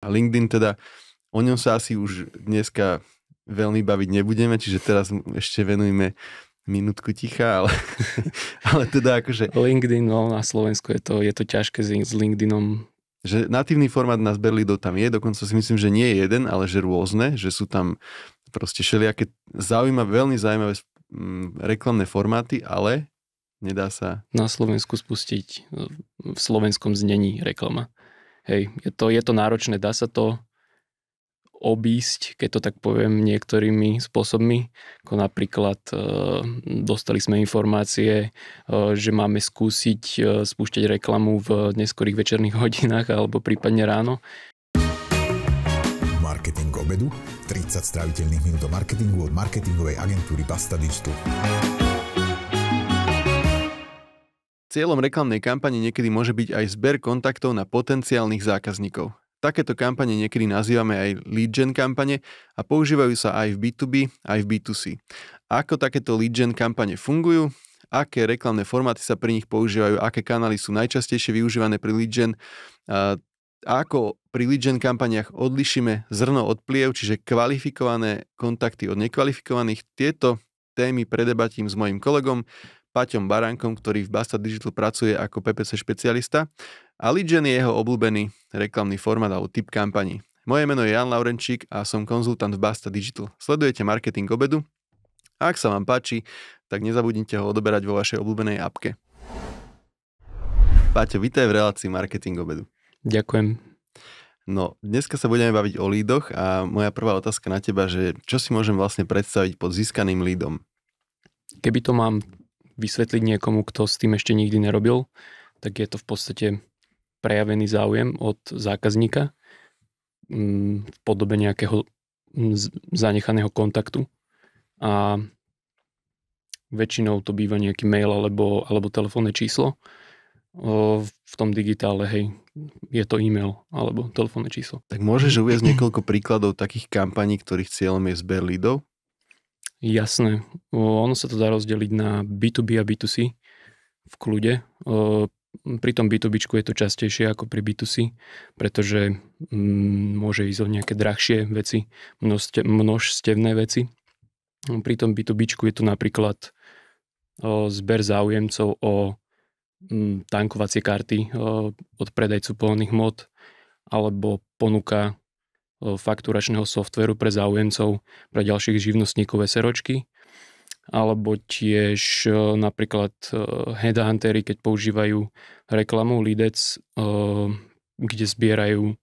A LinkedIn teda, o ňom sa asi už dneska veľmi baviť nebudeme, čiže teraz ešte venujme minútku ticha, ale, ale teda akože... LinkedIn, no na Slovensku je to, je to ťažké s, s LinkedInom. Že natívny formát na Zberlido tam je, dokonca si myslím, že nie je jeden, ale že rôzne, že sú tam proste všelijaké zaujímavé, veľmi zaujímavé mm, reklamné formáty, ale nedá sa... Na Slovensku spustiť v slovenskom znení reklama hej, je to, je to náročné, dá sa to obísť, keď to tak poviem, niektorými spôsobmi, ako napríklad e, dostali sme informácie, e, že máme skúsiť e, spúšťať reklamu v neskorých večerných hodinách alebo prípadne ráno. Marketing obedu 30 straviteľných minút marketingu od marketingovej agentúry Basta Digital. Cieľom reklamnej kampane niekedy môže byť aj zber kontaktov na potenciálnych zákazníkov. Takéto kampane niekedy nazývame aj lead gen kampane a používajú sa aj v B2B, aj v B2C. Ako takéto lead gen kampane fungujú, aké reklamné formáty sa pri nich používajú, aké kanály sú najčastejšie využívané pri lead gen, a ako pri lead gen kampaniach odlišíme zrno od pliev, čiže kvalifikované kontakty od nekvalifikovaných. Tieto témy predebatím s mojim kolegom Paťom Barankom, ktorý v Basta Digital pracuje ako PPC špecialista a LeadGen je jeho obľúbený reklamný formát alebo typ kampaní. Moje meno je Jan Laurenčík a som konzultant v Basta Digital. Sledujete marketing obedu? ak sa vám páči, tak nezabudnite ho odoberať vo vašej obľúbenej apke. Paťo, vítaj v relácii marketing obedu. Ďakujem. No, dneska sa budeme baviť o lídoch a moja prvá otázka na teba, že čo si môžem vlastne predstaviť pod získaným lídom? Keby to mám vysvetliť niekomu, kto s tým ešte nikdy nerobil, tak je to v podstate prejavený záujem od zákazníka mm, v podobe nejakého mm, zanechaného kontaktu. A väčšinou to býva nejaký mail alebo, alebo telefónne číslo. V tom digitále, hej, je to e-mail alebo telefónne číslo. Tak môžeš uviezť niekoľko príkladov takých kampaní, ktorých cieľom je zber lídov? Jasné. Ono sa to dá rozdeliť na B2B a B2C v kľude. Pri tom B2B je to častejšie ako pri B2C, pretože mm, môže ísť o nejaké drahšie veci, množstevné veci. Pri tom B2B je to napríklad zber záujemcov o mm, tankovacie karty od predajcu polných mod alebo ponuka fakturačného softveru pre záujemcov, pre ďalších živnostníkov SROčky, alebo tiež napríklad headhuntery, keď používajú reklamu Lidec, kde zbierajú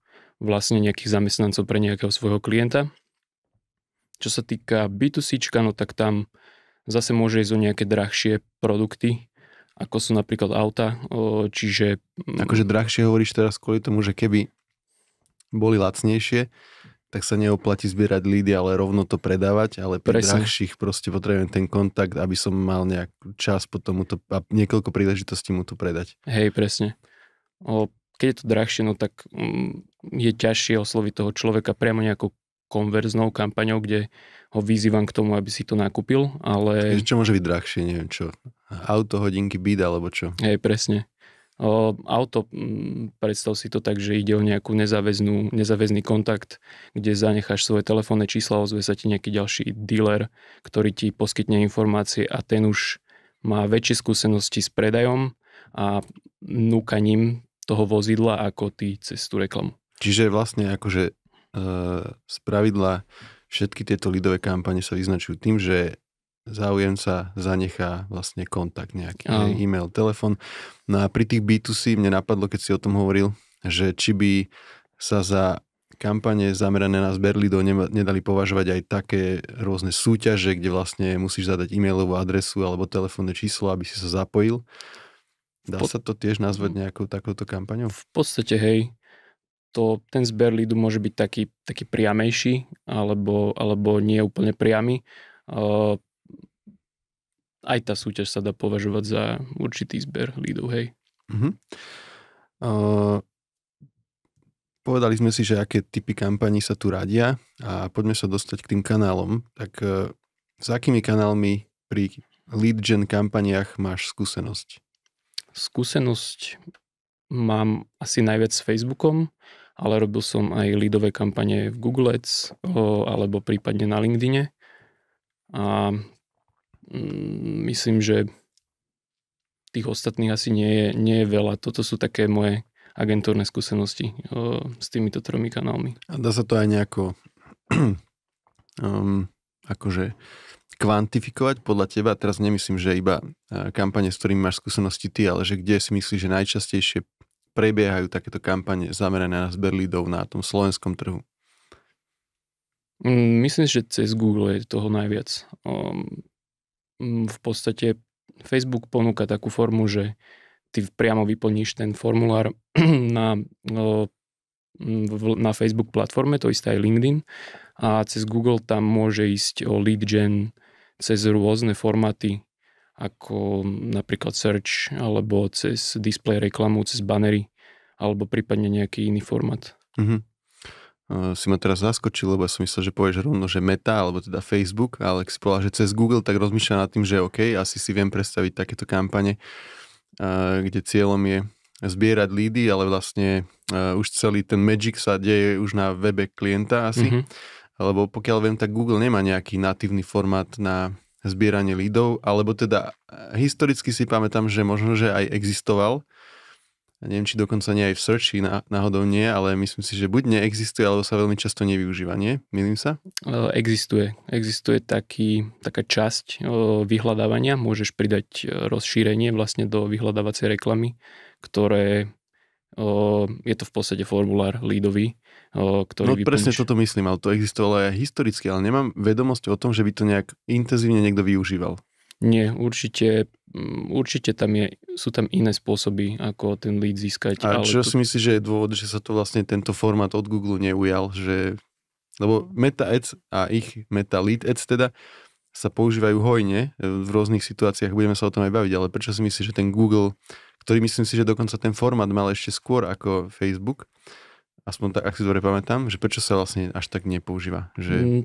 vlastne nejakých zamestnancov pre nejakého svojho klienta. Čo sa týka B2C, no tak tam zase môže ísť o nejaké drahšie produkty, ako sú napríklad auta, čiže... Akože drahšie hovoríš teraz kvôli tomu, že keby boli lacnejšie, tak sa neoplatí zbierať lídy, ale rovno to predávať, ale pri Presne. drahších proste potrebujem ten kontakt, aby som mal nejak čas potom tomuto a niekoľko príležitostí mu to predať. Hej, presne. O, keď je to drahšie, no tak m, mm, je ťažšie osloviť toho človeka priamo nejakou konverznou kampaňou, kde ho vyzývam k tomu, aby si to nakúpil, ale... Čo môže byť drahšie, neviem čo, auto, hodinky, byt alebo čo? Hej, presne. Auto, mm, predstav si to tak, že ide o nejakú nezáväznú, nezáväzný kontakt, kde zanecháš svoje telefónne čísla, ozve sa ti nejaký ďalší dealer, ktorý ti poskytne informácie a ten už má väčšie skúsenosti s predajom a núkaním toho vozidla ako ty cez tú reklamu. Čiže vlastne akože e, z pravidla všetky tieto lidové kampane sa vyznačujú tým, že záujemca zanechá vlastne kontakt nejaký, Aj. e-mail, telefon. No a pri tých B2C mne napadlo, keď si o tom hovoril, že či by sa za kampane zamerané na zber lidov nedali považovať aj také rôzne súťaže, kde vlastne musíš zadať e-mailovú adresu alebo telefónne číslo, aby si sa zapojil. Dá po... sa to tiež nazvať nejakou takouto kampaňou? V podstate hej. To, ten zber lídu môže byť taký, taký priamejší alebo, alebo nie úplne priamy. Uh, aj tá súťaž sa dá považovať za určitý zber lídov, hej. Uh-huh. Uh, povedali sme si, že aké typy kampaní sa tu radia a poďme sa dostať k tým kanálom. Tak uh, s akými kanálmi pri lead gen kampaniach máš skúsenosť? Skúsenosť mám asi najviac s Facebookom, ale robil som aj leadové kampanie v Google Ads alebo prípadne na LinkedIne. A Mm, myslím, že tých ostatných asi nie je, nie je veľa. Toto sú také moje agentúrne skúsenosti o, s týmito tromi kanálmi. A dá sa to aj nejako um, akože kvantifikovať podľa teba? Teraz nemyslím, že iba kampane, s ktorými máš skúsenosti ty, ale že kde si myslíš, že najčastejšie prebiehajú takéto kampane zamerané na zber lídov na tom slovenskom trhu? Mm, myslím, že cez Google je toho najviac. Um, Mm, v podstate Facebook ponúka takú formu, že ty priamo vyplníš ten formulár na, mm, na Facebook platforme, to isté aj LinkedIn a cez Google tam môže ísť o lead gen cez rôzne formáty ako napríklad search alebo cez display reklamu, cez banery alebo prípadne nejaký iný formát. Mm-hmm. Eh, si ma teraz zaskočil, lebo ja som myslel, že povieš rovno, že Meta, alebo teda Facebook, ale ak si povedal, že cez Google, tak rozmýšľa nad tým, že OK, asi si viem predstaviť takéto kampane, eh, kde cieľom je zbierať lídy, ale vlastne eh, už celý ten magic sa deje už na webe klienta asi, mm-hmm. lebo pokiaľ viem, tak Google nemá nejaký natívny formát na zbieranie lídov, alebo teda historicky si pamätám, že možno, že aj existoval, neviem, či dokonca nie aj v searchi, na, náhodou nie, ale myslím si, že buď neexistuje, alebo sa veľmi často nevyužíva, nie? Milím sa? E, existuje. Existuje taký, taká časť e, vyhľadávania, môžeš pridať e, rozšírenie vlastne do vyhľadávacej reklamy, ktoré je to v podstate formulár lídový, ktorý... No vyplníš... presne toto myslím, ale to existovalo aj historicky, ale nemám vedomosť o tom, že by to nejak intenzívne niekto využíval. Nie, určite, mm, určite tam je, sú tam iné spôsoby, ako ten lead získať. A ale čo to... si myslíš, že je dôvod, že sa to vlastne tento formát od Google neujal, že lebo mhm. meta ads a ich meta lead ads teda sa používajú hojne e, v rôznych situáciách, budeme sa o tom aj baviť, ale prečo si myslíš, že ten Google, ktorý myslím si, že dokonca ten formát mal ešte skôr ako Facebook, aspoň tak, ak si dobre pamätám, že prečo sa vlastne až tak nepoužíva? Že... Mm,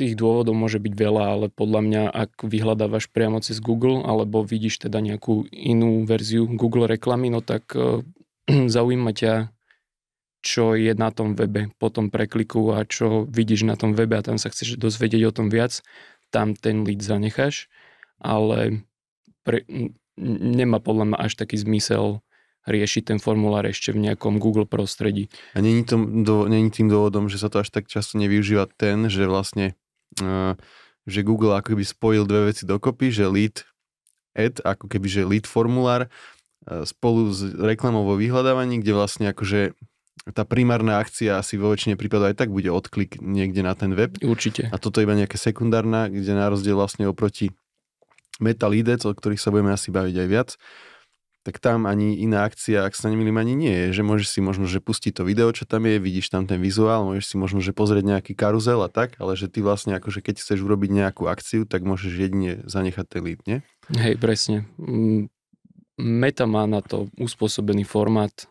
tých dôvodov môže byť veľa, ale podľa mňa, ak vyhľadávaš priamo cez Google, alebo vidíš teda nejakú inú verziu Google reklamy, no tak e, zaujíma ťa, čo je na tom webe po tom prekliku a čo vidíš na tom webe a tam sa chceš dozvedieť o tom viac, tam ten lead zanecháš, ale pre, nemá podľa mňa až taký zmysel riešiť ten formulár ešte v nejakom Google prostredí. A není, do, není tým dôvodom, že sa to až tak často nevyužíva ten, že vlastne že Google ako keby spojil dve veci dokopy, že lead ad, ako keby že lead formulár e, spolu s reklamou vo vyhľadávaní, kde vlastne akože tá primárna akcia asi vo väčšine prípadov aj tak bude odklik niekde na ten web. Určite. A toto je iba nejaká sekundárna, kde na rozdiel vlastne oproti meta leadec, o ktorých sa budeme asi baviť aj viac, tak tam ani iná akcia, ak sa nemýlim, ani nie je, že môžeš si možno, že pustiť to video, čo tam je, vidíš tam ten vizuál, môžeš si možno, že pozrieť nejaký karuzel a tak, ale že ty vlastne akože keď chceš urobiť nejakú akciu, tak môžeš jedine zanechať ten lead, nie? Hej, presne. Mm, Meta má na to uspôsobený formát,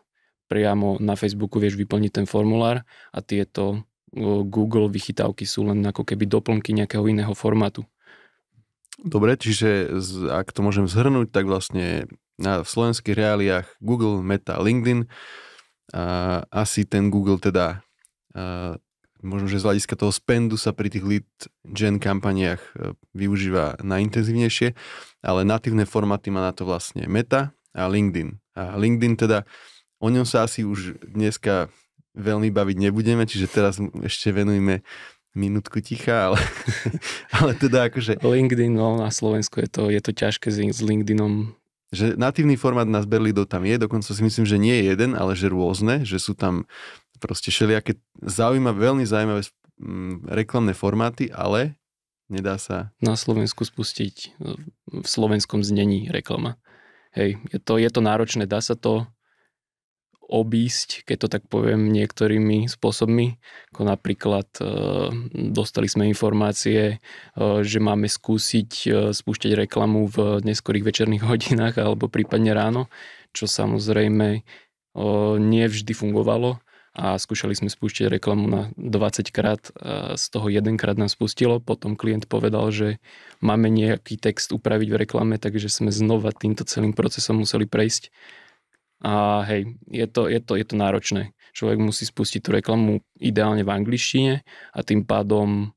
priamo na Facebooku vieš vyplniť ten formulár a tieto Google vychytávky sú len ako keby doplnky nejakého iného formátu. Dobre, čiže ak to môžem zhrnúť, tak vlastne na, v slovenských reáliách Google, Meta, LinkedIn. A asi ten Google teda a, možno, že z hľadiska toho spendu sa pri tých lead gen kampaniách e, využíva najintenzívnejšie, ale natívne formáty má na to vlastne Meta a LinkedIn. A LinkedIn teda, o ňom sa asi už dneska veľmi baviť nebudeme, čiže teraz ešte venujme minútku ticha, ale, ale teda akože... LinkedIn, no na Slovensku je to, je to ťažké s, s LinkedInom že natívny formát na Zberlido tam je, dokonca si myslím, že nie je jeden, ale že rôzne, že sú tam proste všelijaké zaujímavé, veľmi zaujímavé mm, reklamné formáty, ale nedá sa... Na Slovensku spustiť v slovenskom znení reklama. Hej, je to, je to náročné, dá sa to, obísť, keď to tak poviem, niektorými spôsobmi, ako napríklad e, dostali sme informácie, e, že máme skúsiť e, spúšťať reklamu v neskorých večerných hodinách alebo prípadne ráno, čo samozrejme nevždy fungovalo a skúšali sme spúšťať reklamu na 20 krát, z toho 1 krát nám spustilo, potom klient povedal, že máme nejaký text upraviť v reklame, takže sme znova týmto celým procesom museli prejsť a hej, je to, je to, je to náročné. Človek musí spustiť tú reklamu ideálne v angličtine a tým pádom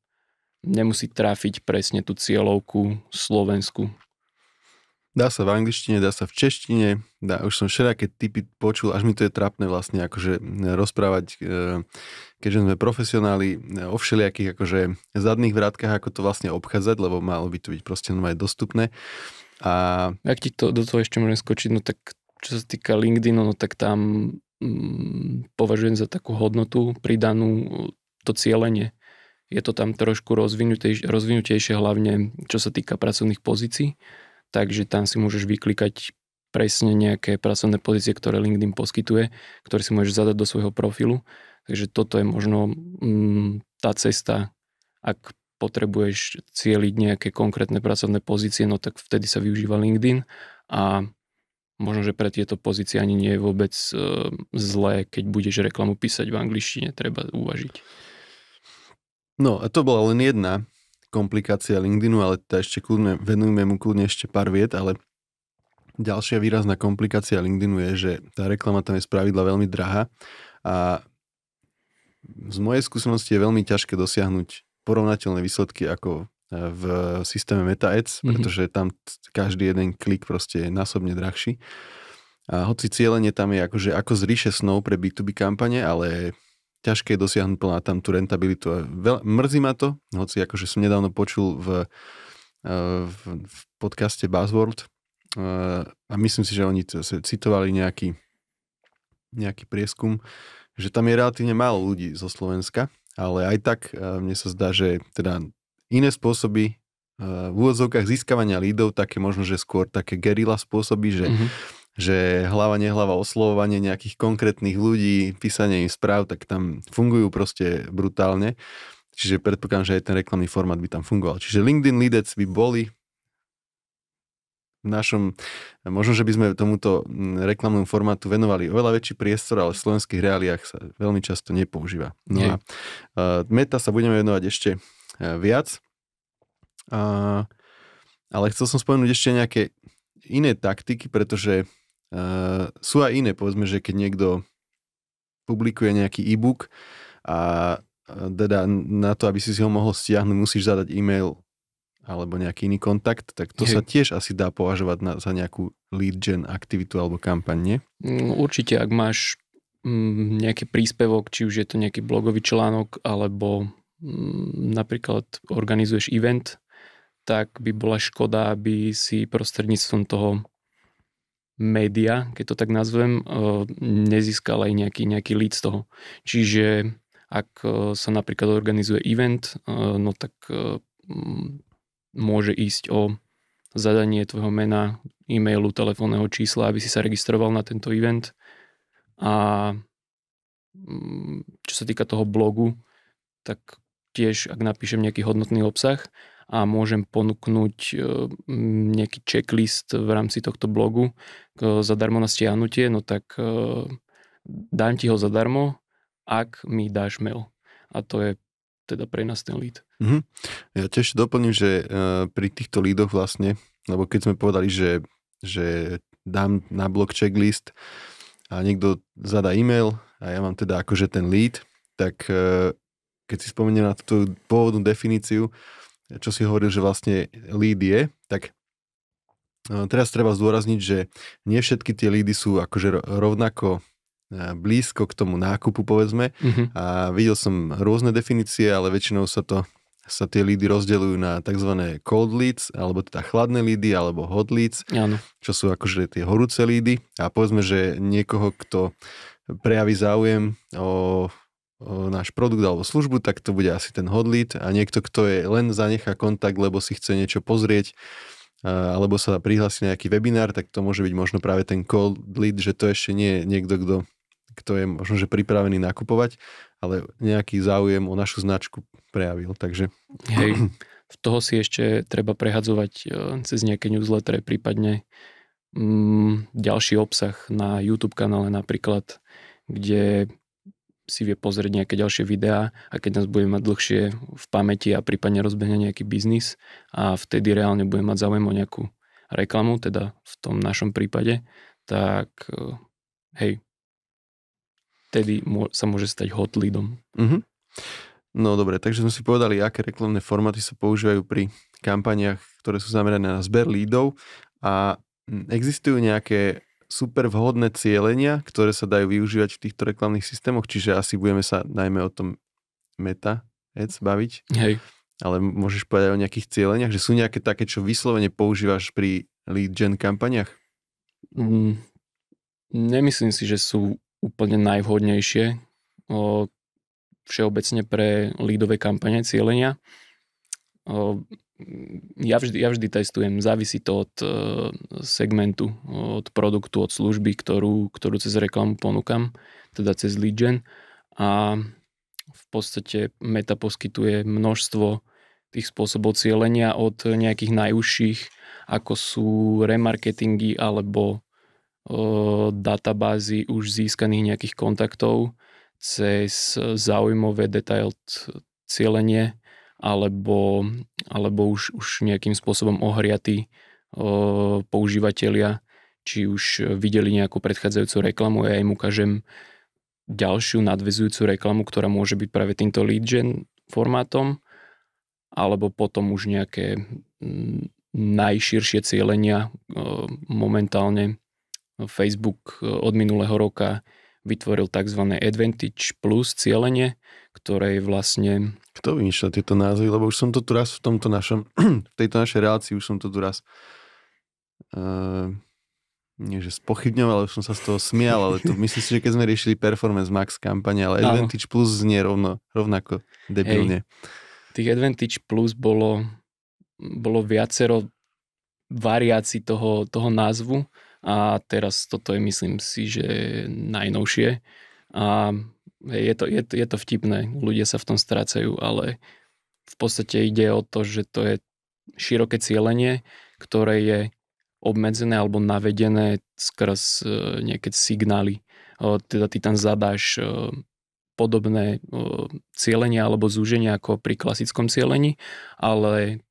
nemusí trafiť presne tú cieľovku Slovensku. Dá sa v angličtine, dá sa v češtine, dá, už som všelijaké typy počul, až mi to je trápne vlastne akože e, rozprávať, e, keďže sme profesionáli e, o všelijakých akože zadných vrátkach, ako to vlastne obchádzať, lebo malo by to byť proste aj dostupné. A... Ak ti to, do toho ešte môžem skočiť, no tak čo sa týka LinkedInu, no tak tam mm, považujem za takú hodnotu pridanú e, to cieľenie. Je to tam trošku rozvinutejšie, rozvinutejšie hlavne čo sa týka pracovných pozícií, takže tam si môžeš vyklikať presne nejaké pracovné pozície, ktoré LinkedIn poskytuje, ktoré si môžeš zadať do svojho profilu. Takže toto je možno mm, tá cesta, ak potrebuješ cieliť nejaké konkrétne pracovné pozície, no tak vtedy sa využíva LinkedIn a možno, že pre tieto pozície ani nie je vôbec e, zlé, keď budeš reklamu písať v angličtine, treba uvažiť. No a to bola len jedna komplikácia LinkedInu, ale teda ešte kľudne, venujme mu kľudne ešte pár viet, ale ďalšia výrazná komplikácia LinkedInu je, že tá reklama tam je spravidla veľmi drahá a z mojej skúsenosti je veľmi ťažké dosiahnuť porovnateľné výsledky ako v systéme MetaEds, mhm. pretože tam každý jeden klik proste je násobne drahší. A hoci cieľenie tam je akože ako zriše snou pre B2B kampane, ale ťažké je dosiahnuť plná tam tú rentabilitu. A veľ, mrzí ma to, hoci akože som nedávno počul v, e, v, v podcaste Buzzword e, a myslím si, že oni citovali nejaký, nejaký prieskum, že tam je relatívne málo ľudí zo Slovenska, ale aj tak e, mne sa zdá, že teda iné spôsoby eh, v úvodzovkách získavania lídov, také možno, že skôr také gerila spôsoby, že mm-hmm že hlava nehlava oslovovanie nejakých konkrétnych ľudí, písanie im správ, tak tam fungujú proste brutálne. Čiže predpokladám, že aj ten reklamný formát by tam fungoval. Čiže LinkedIn Leadec by boli v našom, možno, že by sme tomuto hm, reklamnému formátu venovali oveľa väčší priestor, ale v slovenských reáliách sa veľmi často nepoužíva. No Nie. a uh, meta sa budeme venovať ešte E, viac. A, ale chcel som spomenúť ešte nejaké iné taktiky, pretože uh, sú aj iné, povedzme, že keď niekto publikuje nejaký e-book a teda na to, aby si si ho mohol stiahnuť, musíš zadať e-mail alebo nejaký iný kontakt, tak to Hej. sa tiež asi dá považovať na, za nejakú lead gen aktivitu alebo kampaň, nie? Mm, určite, ak máš mm, nejaký príspevok, či už je to nejaký blogový článok alebo Mm, napríklad organizuješ event, tak by bola škoda, aby si prostredníctvom toho média, keď to tak nazvem, eh, nezískal aj nejaký, nejaký lead z toho. Čiže ak eh, sa napríklad organizuje event, eh, no tak mm, môže ísť o zadanie tvojho mena, e-mailu, telefónneho čísla, aby si sa registroval na tento event. A mm, čo sa týka toho blogu, tak tiež, ak napíšem nejaký hodnotný obsah a môžem ponúknuť e, nejaký checklist v rámci tohto blogu zadarmo na stiahnutie, no tak e, dám ti ho zadarmo, ak mi dáš mail. A to je teda pre nás ten lead. Mm-hmm. Ja tiež doplním, že e, pri týchto lídoch vlastne, lebo keď sme povedali, že, že dám na blog checklist a niekto zadá e-mail a ja mám teda akože ten lead, tak keď si spomenul na tú pôvodnú definíciu, čo si hovoril, že vlastne lead je, tak e, teraz treba zdôrazniť, že nie všetky tie lídy sú akože rovnako e, blízko k tomu nákupu, povedzme. Mm-hmm. A videl som rôzne definície, ale väčšinou sa to sa tie lídy rozdeľujú na tzv. cold leads, alebo teda chladné lídy, alebo hot leads, ano. čo sú akože tie horúce lídy. A povedzme, že niekoho, kto prejaví záujem o E, náš produkt alebo službu, tak to bude asi ten hot a niekto, kto je len zanechá kontakt, lebo si chce niečo pozrieť e, alebo sa prihlási nejaký webinár, tak to môže byť možno práve ten cold lead, že to ešte nie je niekto, kto, kto je možno že pripravený nakupovať, ale nejaký záujem o našu značku prejavil, takže... Hej, v toho si ešte treba prehadzovať e, cez nejaké newsletter, prípadne mm, ďalší obsah na YouTube kanále napríklad, kde si vie pozrieť nejaké ďalšie videá a keď nás bude mať dlhšie v pamäti a prípadne rozbehne nejaký biznis a vtedy reálne bude mať záujem o nejakú reklamu, teda v tom našom prípade, tak e, hej, vtedy sa môže stať hot leadom. Mm-hmm. No dobre, takže sme si povedali, aké reklamné formáty sa používajú pri kampaniach, ktoré sú zamerané na zber lídov a mm, existujú nejaké super vhodné cieľenia, ktoré sa dajú využívať v týchto reklamných systémoch, čiže asi budeme sa najmä o tom meta ads baviť. Hej. Ale môžeš povedať o nejakých cieleniach, že sú nejaké také, čo vyslovene používaš pri lead gen kampaniach? Mm, nemyslím si, že sú úplne najvhodnejšie o, všeobecne pre lídové kampane cieľenia. O, ja vždy, ja vždy testujem, závisí to od eh, segmentu, od produktu, od služby, ktorú, ktorú cez reklamu ponúkam, teda cez lead gen. A v podstate Meta poskytuje množstvo tých spôsobov cielenia od nejakých najúžších, ako sú remarketingy alebo eh, databázy už získaných nejakých kontaktov cez zaujímavé detailed cielenie alebo, alebo už, už nejakým spôsobom ohriatí používateľia, či už videli nejakú predchádzajúcu reklamu, ja im ukážem ďalšiu nadvezujúcu reklamu, ktorá môže byť práve týmto lead gen formátom, alebo potom už nejaké mm, najširšie cieľenia. Momentálne Facebook od minulého roka vytvoril tzv. Advantage Plus cieľenie, ktorej vlastne... Kto vymýšľa tieto názvy? Lebo už som to tu raz v tomto našom, v tejto našej relácii už som to tu raz uh, nie že spochybňoval, ale som sa z toho smial, ale to myslím si, že keď sme riešili performance max kampane, ale Advantage Plus znie rovno, rovnako debilne. Hej. Tých Advantage Plus bolo, bolo viacero variácií toho, toho názvu a teraz toto je myslím si, že najnovšie a je to, je, to, je to vtipné, ľudia sa v tom strácajú, ale v podstate ide o to, že to je široké cieľenie, ktoré je obmedzené alebo navedené skrz e, nejaké signály. Teda ty tam zadáš e, podobné cielenie alebo zúženie ako pri klasickom cielení, ale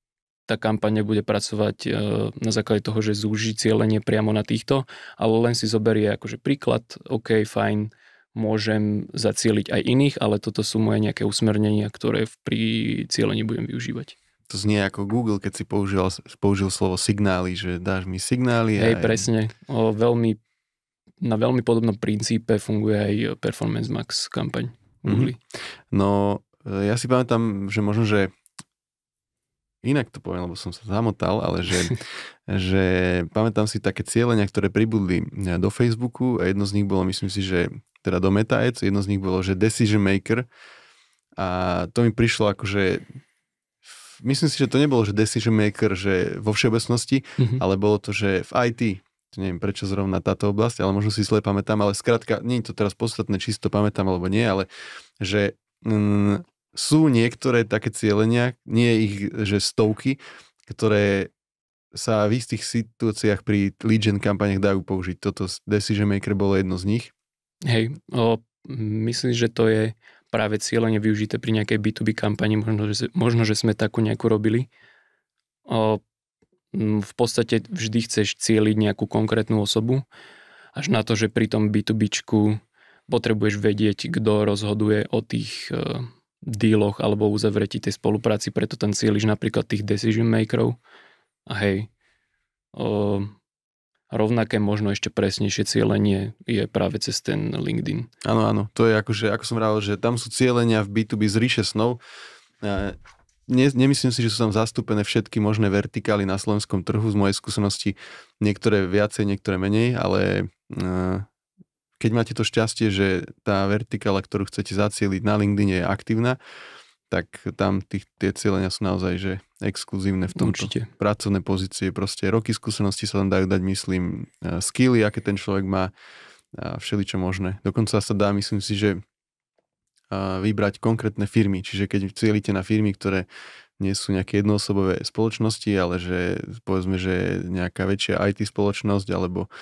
tá kampaň nebude pracovať e, na základe toho, že zúži cieľenie priamo na týchto, ale len si zoberie akože príklad, OK, fajn, môžem zacieliť aj iných, ale toto sú moje nejaké usmernenia, ktoré pri cieľení budem využívať. To znie ako Google, keď si použil, použil slovo signály, že dáš mi signály. Hej, aj... presne. O veľmi, na veľmi podobnom princípe funguje aj Performance Max kampaň mhm. Google. Mm-hmm. No, e, ja si pamätám, že možno, že inak to poviem, lebo som sa zamotal, ale že, že pamätám si také cieľenia, ktoré pribudli e, do Facebooku a jedno z nich bolo, myslím si, že teda do Meta Ads. Jedno z nich bolo, že Decision Maker. A to mi prišlo akože myslím si, že to nebolo, že decision maker, že vo všeobecnosti, mm-hmm. ale bolo to, že v IT, to neviem prečo zrovna táto oblasť, ale možno si zle pamätám, ale skrátka, nie je to teraz podstatné, či si to pamätám alebo nie, ale že mm, sú niektoré také cieľenia, nie ich, že stovky, ktoré sa v istých situáciách pri lead gen kampaniach dajú použiť. Toto Decision Maker bolo jedno z nich. Hej, o, myslím, že to je práve cieľene využité pri nejakej B2B kampani, možno, že, možno, že sme takú nejakú robili. O, v podstate vždy chceš cieliť nejakú konkrétnu osobu, až na to, že pri tom b 2 b potrebuješ vedieť, kto rozhoduje o tých e, díloch alebo uzavretí tej spolupráci, preto tam cieliš napríklad tých decision makerov. A hej, o, rovnaké, možno ešte presnejšie cieľenie je práve cez ten LinkedIn. Áno, áno, to je akože, ako som rával, že tam sú cieľenia v B2B z ríše snov. Ne, nemyslím si, že sú tam zastúpené všetky možné vertikály na slovenskom trhu z mojej skúsenosti. Niektoré viacej, niektoré menej, ale e, keď máte to šťastie, že tá vertikála, ktorú chcete zacieliť na LinkedIn je aktívna, tak tam tých, tie cieľenia sú naozaj že exkluzívne v tom. Určite. Pracovné pozície, proste roky skúsenosti sa tam dajú dať, myslím, e, skilly, aké ten človek má, a všeličo možné. Dokonca sa dá, myslím si, že e, vybrať konkrétne firmy. Čiže keď cieľite na firmy, ktoré nie sú nejaké jednoosobové spoločnosti, ale že povedzme, že nejaká väčšia IT spoločnosť alebo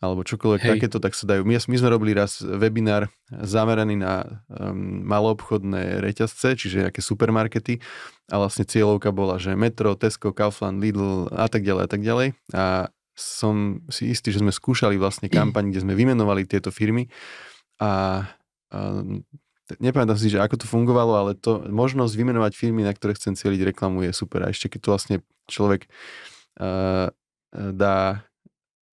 alebo čokoľvek Hej. takéto, tak sa dajú. My, my sme robili raz webinár zameraný na um, maloobchodné reťazce, čiže nejaké supermarkety a vlastne cieľovka bola, že Metro, Tesco, Kaufland, Lidl a tak ďalej a tak ďalej a som si istý, že sme skúšali vlastne kampaň, kde sme vymenovali tieto firmy a, a um, nepamätám si, že ako to fungovalo, ale to možnosť vymenovať firmy, na ktoré chcem cieliť reklamu je super a ešte keď to vlastne človek uh, dá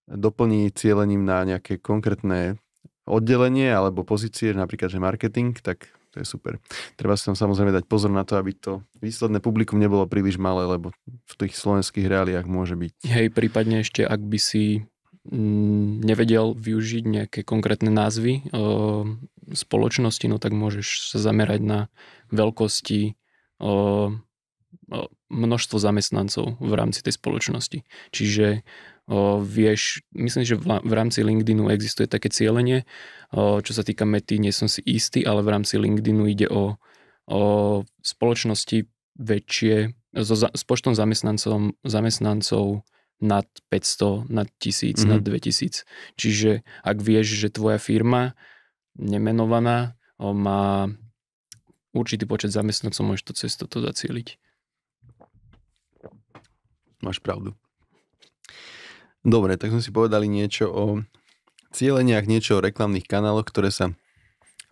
doplní cieľením na nejaké konkrétne oddelenie alebo pozície, napríklad, že marketing, tak to je super. Treba si tam samozrejme dať pozor na to, aby to výsledné publikum nebolo príliš malé, lebo v tých slovenských reáliách môže byť. Hej, prípadne ešte, ak by si mm, nevedel využiť nejaké konkrétne názvy e, spoločnosti, no tak môžeš sa zamerať na veľkosti e, množstvo zamestnancov v rámci tej spoločnosti. Čiže O, vieš, myslím, že v, v rámci LinkedInu existuje také cieľenie, o, čo sa týka mety, nie som si istý, ale v rámci LinkedInu ide o, o spoločnosti väčšie, so, za, s počtom zamestnancov, zamestnancov nad 500, nad 1000, mm-hmm. nad 2000. Mhm. Čiže ak vieš, že tvoja firma nemenovaná o, má určitý počet zamestnancov, môžeš to cez toto zacieliť. Máš pravdu. Dobre, tak sme si povedali niečo o cieleniach, niečo o reklamných kanáloch, ktoré sa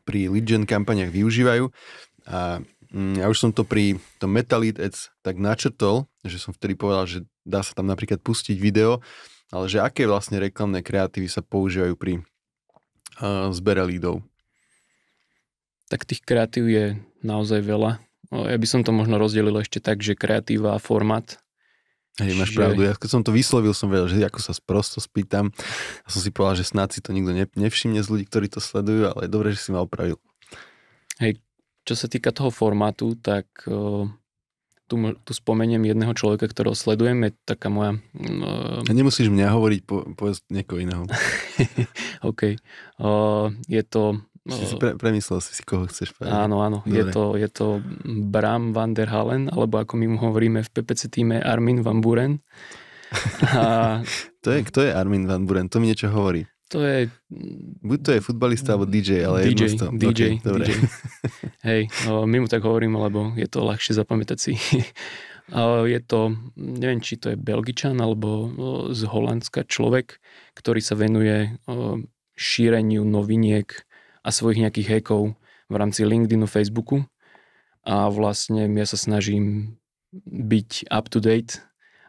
pri lead gen kampaniach využívajú. A mm, ja už som to pri tom Metalit Ads tak načrtol, že som vtedy povedal, že dá sa tam napríklad pustiť video, ale že aké vlastne reklamné kreatívy sa používajú pri uh, zbere leadov? Tak tých kreatív je naozaj veľa. Ja by som to možno rozdelil ešte tak, že kreatíva a format. Hej, máš že... pravdu. Ja keď som to vyslovil, som vedel, že ako sa sprosto spýtam. Ja som si povedal, že snáď si to nikto nevšimne z ľudí, ktorí to sledujú, ale je dobré, že si ma opravil. Hej, čo sa týka toho formátu, tak e, tu, tu spomeniem jedného človeka, ktorého sledujem, je taká moja... Uh, Nemusíš mňa hovoriť, po, povedz niekoho iného. OK. Uh, je to No, si si no. pre, premyslel si si, koho chceš povedať. Áno, áno. Je to, je to Bram van der Halen, alebo ako my mu hovoríme v PPC týme Armin van Buren. A... to je, kto je Armin van Buren? To mi niečo hovorí. To je... Buď to je futbalista, alebo DJ, ale DJ, je to. DJ, okay, dobre. Hej, no, my mu tak hovoríme, lebo je to ľahšie zapamätať si. je to, neviem, či to je Belgičan alebo z Holandska človek, ktorý sa venuje šíreniu noviniek a svojich nejakých hekov v rámci LinkedInu, Facebooku. A vlastne ja sa snažím byť up to date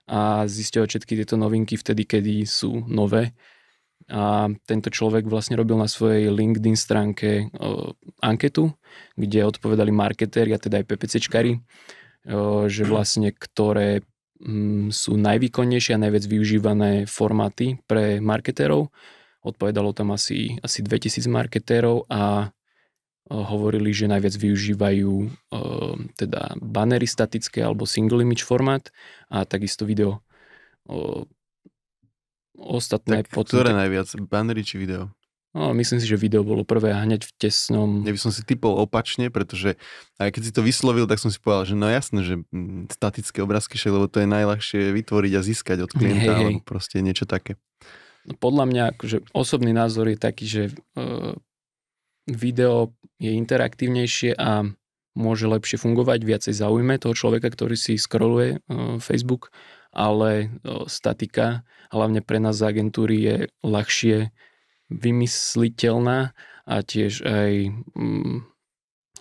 a zistiať všetky tieto novinky vtedy, kedy sú nové. A tento človek vlastne robil na svojej LinkedIn stránke o, anketu, kde odpovedali marketéri a teda aj PPCčkari, o, že vlastne ktoré m, mm, sú najvýkonnejšie a najviac využívané formáty pre marketérov Odpovedalo tam asi, asi 2000 marketérov a e, hovorili, že najviac využívajú e, teda banery statické alebo single image formát a takisto video. E, ostatné tak, potom... Ktoré tak... najviac? Banery či video? No, myslím si, že video bolo prvé a hneď v tesnom... Ja by som si typol opačne, pretože aj keď si to vyslovil, tak som si povedal, že no jasné, že mm, statické obrázky, lebo to je najľahšie vytvoriť a získať od klienta, hey. alebo proste niečo také. Podľa mňa akože osobný názor je taký, že e, video je interaktívnejšie a môže lepšie fungovať, viacej zaujme toho človeka, ktorý si scrolluje e, Facebook, ale e, statika, hlavne pre nás z agentúry, je ľahšie vymysliteľná a tiež aj mm,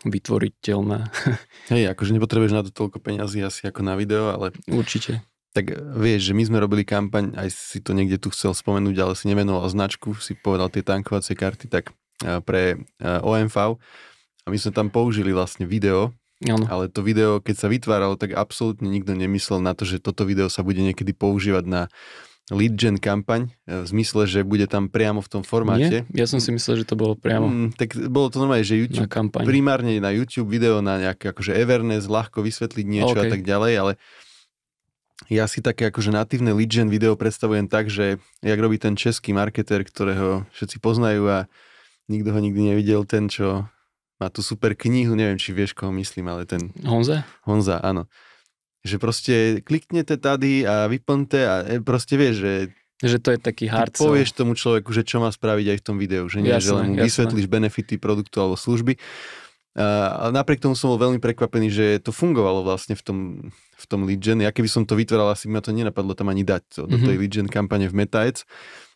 vytvoriteľná. Hej, akože nepotrebuješ na to toľko peňazí asi ako na video, ale... Určite tak vieš, že my sme robili kampaň, aj si to niekde tu chcel spomenúť, ale si nemenoval značku, si povedal tie tankovacie karty, tak e, pre e, OMV. A my sme tam použili vlastne video, Ano. Ale to video, keď sa vytváralo, tak absolútne nikto nemyslel na to, že toto video sa bude niekedy používať na lead gen kampaň, e, v zmysle, že bude tam priamo v tom formáte. Nie, ja som si myslel, že to bolo priamo. Mm, tak bolo to normálne, že YouTube, na primárne na YouTube video, na nejaké akože Everness, ľahko vysvetliť niečo okay. a tak ďalej, ale ja si také akože natívne lead gen video predstavujem tak, že jak robí ten český marketer, ktorého všetci poznajú a nikto ho nikdy nevidel, ten, čo má tú super knihu, neviem, či vieš, koho myslím, ale ten... Honza? Honza, áno. Že proste kliknete tady a vyplňte a e, proste vieš, že... Že to je taký hard Povieš tomu človeku, že čo má spraviť aj v tom videu, že nie, jasné, že len mu vysvetlíš benefity produktu alebo služby. A napriek tomu som bol veľmi prekvapený, že to fungovalo vlastne v tom, v tom lead gen. Ja keby som to vytváral, asi by ma to nenapadlo tam ani dať to, mm-hmm. do mhm. tej lead gen kampane v Metaec,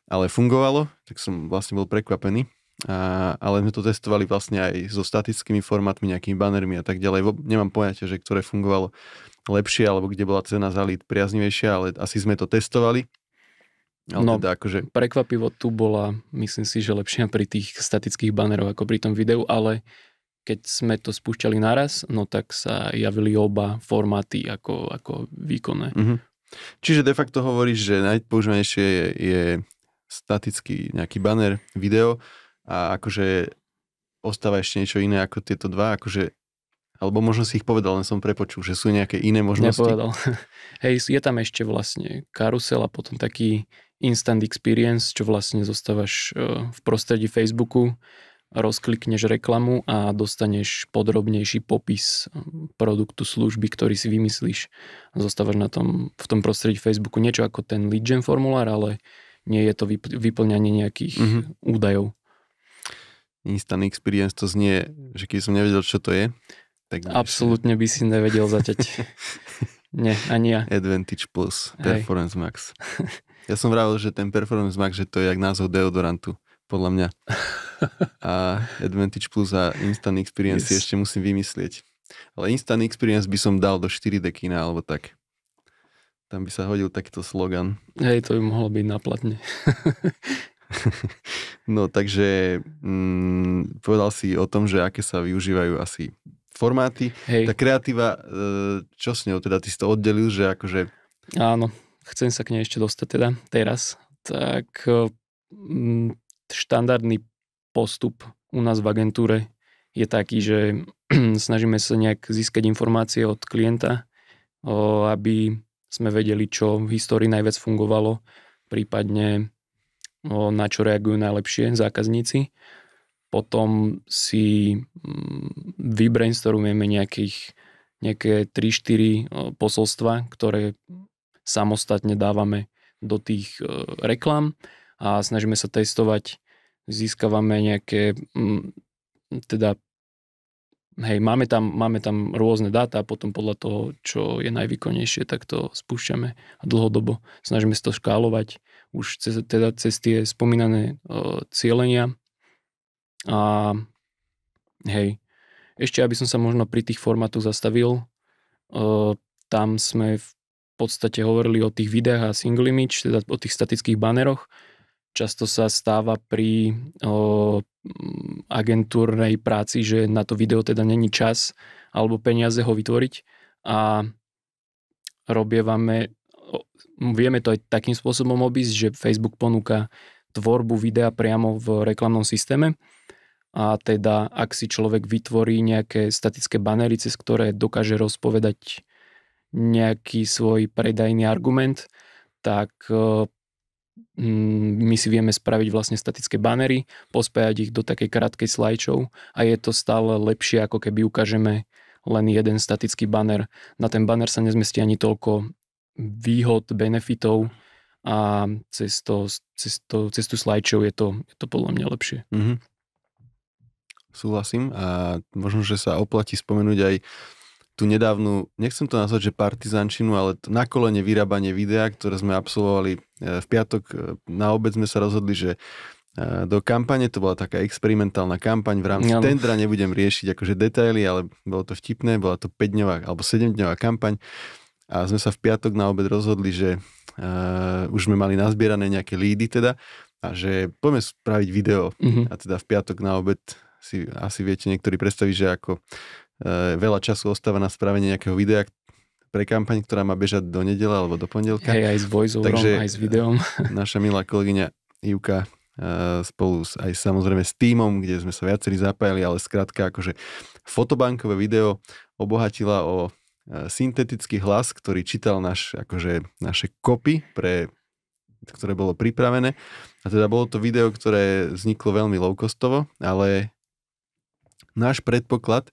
ale fungovalo, tak som vlastne bol prekvapený. A, ale sme to testovali vlastne aj so statickými formátmi, nejakými banermi a tak ďalej. Nemám poňatia, že ktoré fungovalo lepšie, alebo kde bola cena za lead priaznivejšia, ale asi sme to testovali. Ale no, teda akože... prekvapivo tu bola, myslím si, že lepšia pri tých statických baneroch ako pri tom videu, ale keď sme to spúšťali naraz, no tak sa javili oba formáty ako, ako výkonné. Mm-hmm. Čiže de facto hovoríš, že najpoužívanejšie je, je statický nejaký banner, video a akože ostáva ešte niečo iné ako tieto dva, akože alebo možno si ich povedal, len som prepočul, že sú nejaké iné možnosti. Nepovedal. Hej, je tam ešte vlastne karusel a potom taký instant experience, čo vlastne zostávaš eh, v prostredí Facebooku rozklikneš reklamu a dostaneš podrobnejší popis hm, produktu, služby, ktorý si vymyslíš. Zostávaš na tom, v tom prostredí Facebooku niečo ako ten lead gen formulár, ale nie je to vyplňanie nejakých mm-hmm. údajov. Instant experience to znie, že keď som nevedel, čo to je, tak... Absolútne by si nevedel zaťať. nie, ani ja. Advantage Plus, Performance Hej. Max. Ja som vravil, že ten Performance Max, že to je jak názov deodorantu, podľa mňa a Advantage Plus a Instant Experience yes. ešte musím vymyslieť. Ale Instant Experience by som dal do 4D kina alebo tak. Tam by sa hodil takýto slogan. Hej, to by mohlo byť naplatne. no takže mm, povedal si o tom, že aké sa využívajú asi formáty. Hej. Tá kreatíva, e, čo s ňou? Teda ty si to oddelil, že akože... Áno, chcem sa k nej ešte dostať teda teraz. Tak mm, štandardný postup u nás v agentúre je taký, že snažíme sa nejak získať informácie od klienta, aby sme vedeli, čo v histórii najviac fungovalo, prípadne na čo reagujú najlepšie zákazníci. Potom si mm, vybrainstormujeme nejakých, nejaké 3-4 posolstva, ktoré samostatne dávame do tých reklam a snažíme sa testovať získavame nejaké, m, mm, teda, hej, máme tam, máme tam rôzne dáta a potom podľa toho, čo je najvýkonnejšie, tak to spúšťame a dlhodobo snažíme sa to škálovať už cez, teda cez tie spomínané uh, cieľenia a hej, ešte aby som sa možno pri tých formátoch zastavil, uh, tam sme v podstate hovorili o tých videách a single image, teda o tých statických baneroch, Často sa stáva pri o, agentúrnej práci, že na to video teda není čas alebo peniaze ho vytvoriť a robievame, vieme to aj takým spôsobom obísť, že Facebook ponúka tvorbu videa priamo v reklamnom systéme a teda ak si človek vytvorí nejaké statické banery, cez ktoré dokáže rozpovedať nejaký svoj predajný argument, tak Mm, my si vieme spraviť vlastne statické banery, pospájať ich do takej krátkej slajčov a je to stále lepšie, ako keby ukážeme len jeden statický banner. Na ten banner sa nezmestí ani toľko výhod, benefitov a cez, to, cez, to, cez tú slajčov je to, je to podľa mňa lepšie. Mm-hmm. Súhlasím a možno, že sa oplatí spomenúť aj tú nedávnu, nechcem to nazvať, že partizančinu, ale to na kolene vyrábanie videa, ktoré sme absolvovali e, v piatok. E, na obed sme sa rozhodli, že e, do kampane, to bola taká experimentálna kampaň v rámci ano. tendra, nebudem riešiť akože detaily, ale bolo to vtipné, bola to 5-dňová alebo 7-dňová kampaň a sme sa v piatok na obed rozhodli, že uh, už sme mali nazbierané nejaké lídy teda a že poďme spraviť video uh-huh. a teda v piatok na obed si asi viete niektorí predstaviť, že ako Eh, veľa času ostáva na spravenie nejakého videa pre kampaň, ktorá má bežať do nedele alebo do pondelka. Hey, aj s voiceoverom, Takže aj s videom. Naša milá kolegyňa Juka eh, spolu s, aj samozrejme s týmom, kde sme sa viacerí zapájali, ale skrátka akože fotobankové video obohatila o eh, syntetický hlas, ktorý čítal naš, akože, naše kopy pre ktoré bolo pripravené. A teda bolo to video, ktoré vzniklo veľmi low costovo, ale náš predpoklad,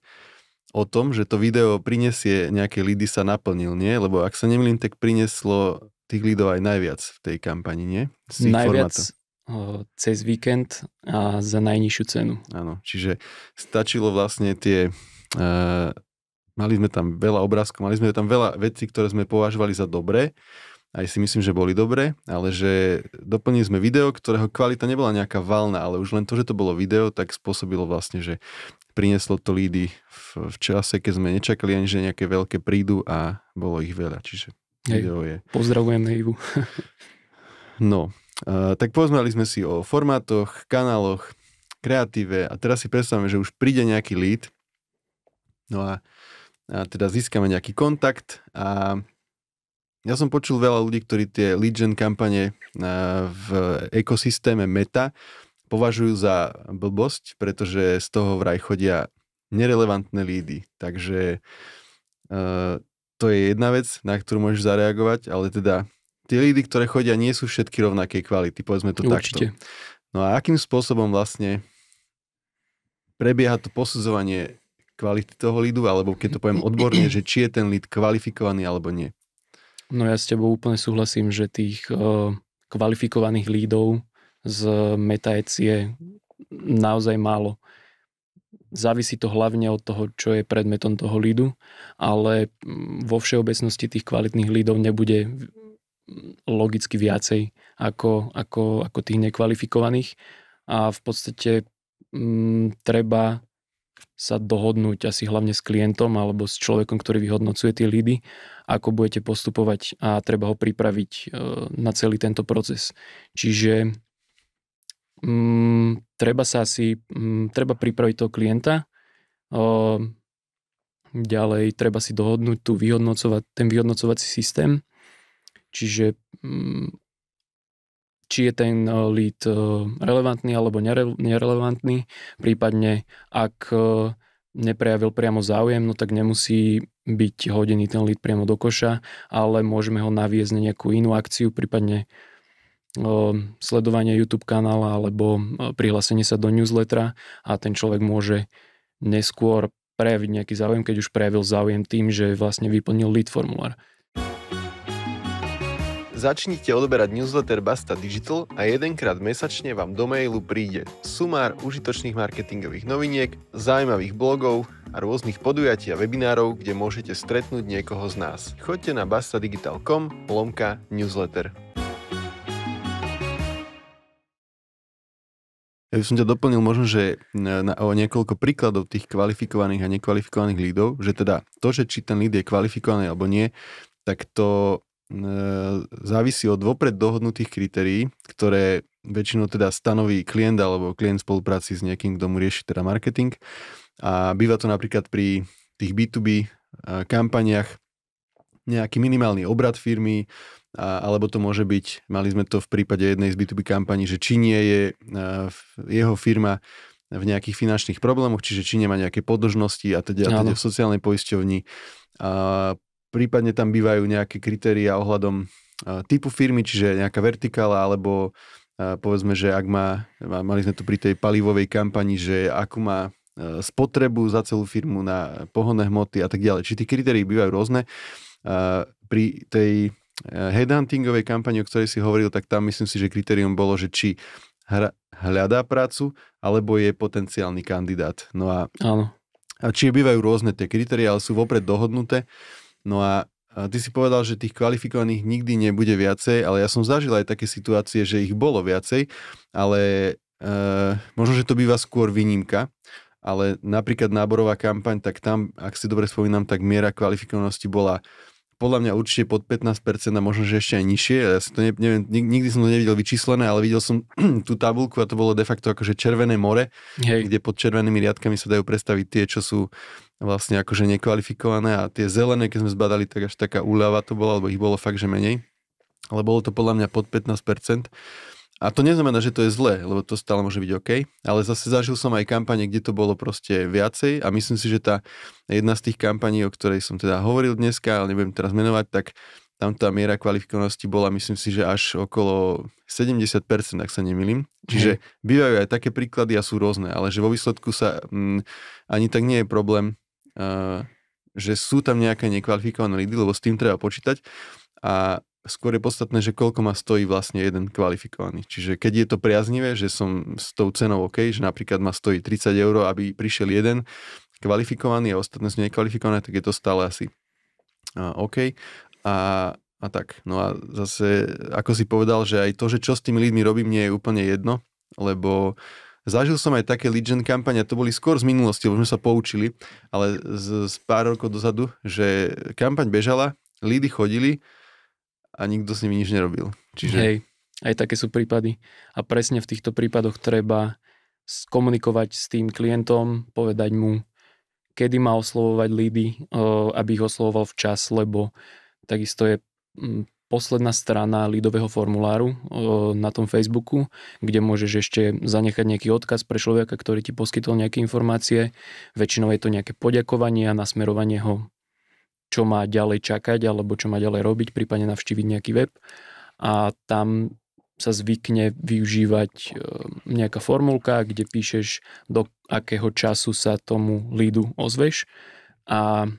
o tom, že to video prinesie nejaké lidy sa naplnil, nie? Lebo ak sa nemýlim, tak prinieslo tých lidov aj najviac v tej kampani, nie? Z najviac o, cez víkend a za najnižšiu cenu. Áno, čiže stačilo vlastne tie... E, mali sme tam veľa obrázkov, mali sme tam veľa vecí, ktoré sme považovali za dobré aj si myslím, že boli dobré, ale že doplnili sme video, ktorého kvalita nebola nejaká valná, ale už len to, že to bolo video, tak spôsobilo vlastne, že prinieslo to lídy v, v čase, keď sme nečakali ani, že nejaké veľké prídu a bolo ich veľa, čiže Hej, video je. Pozdravujem Ivu. no, uh, tak poznali sme si o formátoch, kanáloch, kreatíve a teraz si predstavme, že už príde nejaký lead, no a, a teda získame nejaký kontakt a ja som počul veľa ľudí, ktorí tie lead gen kampane eh, v ekosystéme Meta považujú za blbosť, pretože z toho vraj chodia nerelevantné lídy. Takže eh, to je jedna vec, na ktorú môžeš zareagovať, ale teda tie lídy, ktoré chodia, nie sú všetky rovnakej kvality, povedzme to Určite. takto. No a akým spôsobom vlastne prebieha to posudzovanie kvality toho lídu, alebo keď to poviem odborne, že či je ten líd kvalifikovaný alebo nie. No ja s tebou úplne súhlasím, že tých eh, kvalifikovaných lídov z meta je naozaj málo. Závisí to hlavne od toho, čo je predmetom toho lídu, ale mm, vo všeobecnosti tých kvalitných lídov nebude logicky viacej ako, ako, ako tých nekvalifikovaných a v podstate m, mm, treba sa dohodnúť asi hlavne s klientom alebo s človekom, ktorý vyhodnocuje tie lídy, ako budete postupovať a treba ho pripraviť e, na celý tento proces. Čiže mm, treba sa asi, mm, treba pripraviť toho klienta, o, e, ďalej treba si dohodnúť tú vyhodnocovať, ten vyhodnocovací systém, čiže mm, či je ten eh, lead eh, relevantný alebo nere, nerelevantný, prípadne ak eh, neprejavil priamo záujem, no tak nemusí byť hodený ten lead priamo do koša, ale môžeme ho naviesť na nejakú inú akciu, prípadne sledovanie YouTube kanála alebo prihlásenie sa do newslettera a ten človek môže neskôr prejaviť nejaký záujem, keď už prejavil záujem tým, že vlastne vyplnil lead formulár. Začnite odberať newsletter Basta Digital a jedenkrát mesačne vám do mailu príde sumár užitočných marketingových noviniek, zaujímavých blogov a rôznych podujatí a webinárov, kde môžete stretnúť niekoho z nás. Choďte na bastadigital.com lomka newsletter. Ja by som ťa doplnil možno, že na, na, o niekoľko príkladov tých kvalifikovaných a nekvalifikovaných lídov, že teda to, že či ten líd je kvalifikovaný alebo nie, tak to E, závisí od vopred dohodnutých kritérií, ktoré väčšinou teda stanoví klient alebo klient v spolupráci s niekým, kto mu rieši teda marketing. A býva to napríklad pri tých B2B e, kampaniach nejaký minimálny obrad firmy, alebo to môže byť, mali sme to v prípade jednej z B2B kampaní, že či nie je e, jeho firma v nejakých finančných problémoch, čiže či nemá nejaké podržnosti a teda, a teda v sociálnej poisťovni. A prípadne tam bývajú nejaké kritéria ohľadom e, typu firmy, čiže nejaká vertikála, alebo e, povedzme, že ak má, mali sme tu pri tej palivovej kampani, že akú má e, spotrebu za celú firmu na pohonné hmoty a tak ďalej. Či tie kritérii bývajú rôzne. Pri tej headhuntingovej kampani, o ktorej si hovoril, tak tam myslím si, že kritérium bolo, že či hľadá prácu, alebo je potenciálny kandidát. No a, Áno. a či bývajú rôzne tie kritéria, ale sú vopred dohodnuté. Uh, No a ty si povedal, že tých kvalifikovaných nikdy nebude viacej, ale ja som zažil aj také situácie, že ich bolo viacej, ale e, možno, že to býva skôr výnimka, ale napríklad náborová kampaň, tak tam, ak si dobre spomínam, tak miera kvalifikovanosti bola podľa mňa určite pod 15% a možno, že ešte aj nižšie. Ja si to ne, neviem, nikdy som to nevidel vyčíslené, ale videl som tú tabulku a to bolo de facto akože Červené more, Hej. kde pod červenými riadkami sa dajú predstaviť tie, čo sú vlastne akože nekvalifikované a tie zelené, keď sme zbadali, tak až taká úľava to bola, alebo ich bolo fakt, že menej. Ale bolo to podľa mňa pod 15%. A to neznamená, že to je zlé, lebo to stále môže byť OK. Ale zase zažil som aj kampane, kde to bolo proste viacej a myslím si, že tá jedna z tých kampaní, o ktorej som teda hovoril dneska, ale nebudem teraz menovať, tak tam tá miera kvalifikovanosti bola, myslím si, že až okolo 70%, ak sa nemýlim. Čiže bývajú aj také príklady a sú rôzne, ale že vo výsledku sa mm, ani tak nie je problém že sú tam nejaké nekvalifikované lídy, lebo s tým treba počítať. A skôr je podstatné, že koľko ma stojí vlastne jeden kvalifikovaný. Čiže keď je to priaznivé, že som s tou cenou OK, že napríklad ma stojí 30 eur, aby prišiel jeden kvalifikovaný a ostatné sú nekvalifikované, tak je to stále asi OK. A, a tak, no a zase, ako si povedal, že aj to, že čo s tými lídmi robím, nie je úplne jedno, lebo uh, Zažil som aj také lead gen kampane, to boli skôr z minulosti, lebo sme sa poučili, ale z, z pár rokov dozadu, že kampaň bežala, lídy chodili a nikto s nimi nič nerobil. Čiže... Hej, aj také sú prípady. A presne v týchto prípadoch treba skomunikovať s tým klientom, povedať mu, kedy má oslovovať lídy, eh, aby ich oslovoval včas, lebo takisto je mm, posledná strana lídového formuláru na tom Facebooku, kde môžeš ešte zanechať nejaký odkaz pre človeka, ktorý ti poskytol nejaké informácie. Väčšinou je to nejaké poďakovanie a nasmerovanie ho, čo má ďalej čakať alebo čo má ďalej robiť, prípadne navštíviť nejaký web. A tam sa zvykne využívať e, nejaká formulka, kde píšeš, do akého času sa tomu lídu ozveš a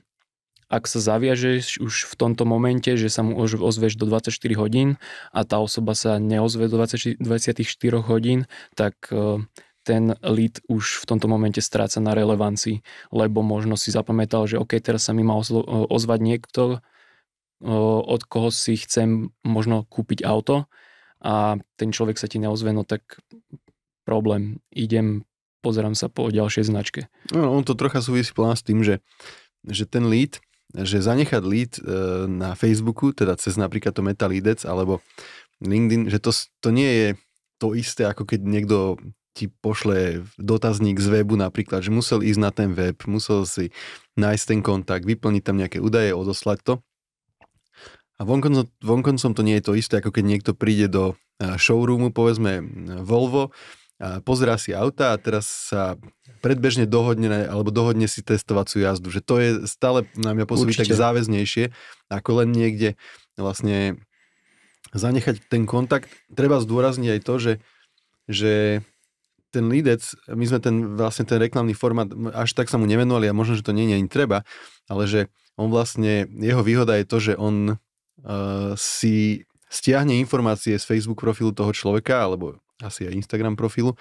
ak sa zaviažeš už v tomto momente, že sa mu ozveš do 24 hodín a tá osoba sa neozve do 20, 24 hodín, tak e, ten lead už v tomto momente stráca na relevancii, lebo možno si zapamätal, že OK, teraz sa mi má e, ozvať niekto, e, od koho si chcem možno kúpiť auto a ten človek sa ti neozve, no tak problém, idem, pozerám sa po ďalšej značke. No, on to trocha súvisí s tým, že, že ten lead že zanechať lead e, na Facebooku, teda cez napríklad to Meta Leadec alebo LinkedIn, že to, to nie je to isté, ako keď niekto ti pošle dotazník z webu napríklad, že musel ísť na ten web, musel si nájsť ten kontakt, vyplniť tam nejaké údaje, odoslať to. A vonkoncom, vonkoncom to nie je to isté, ako keď niekto príde do e, showroomu, povedzme e, Volvo, a pozerá si auta a teraz sa predbežne dohodne, alebo dohodne si testovacú jazdu, že to je stále na mňa pôsobí tak záväznejšie, ako len niekde vlastne zanechať ten kontakt. Treba zdôrazniť aj to, že, že ten lídec, my sme ten, vlastne ten reklamný formát, až tak sa mu nevenovali a možno, že to nie je ani treba, ale že on vlastne, jeho výhoda je to, že on uh, si stiahne informácie z Facebook profilu toho človeka alebo asi aj Instagram profilu,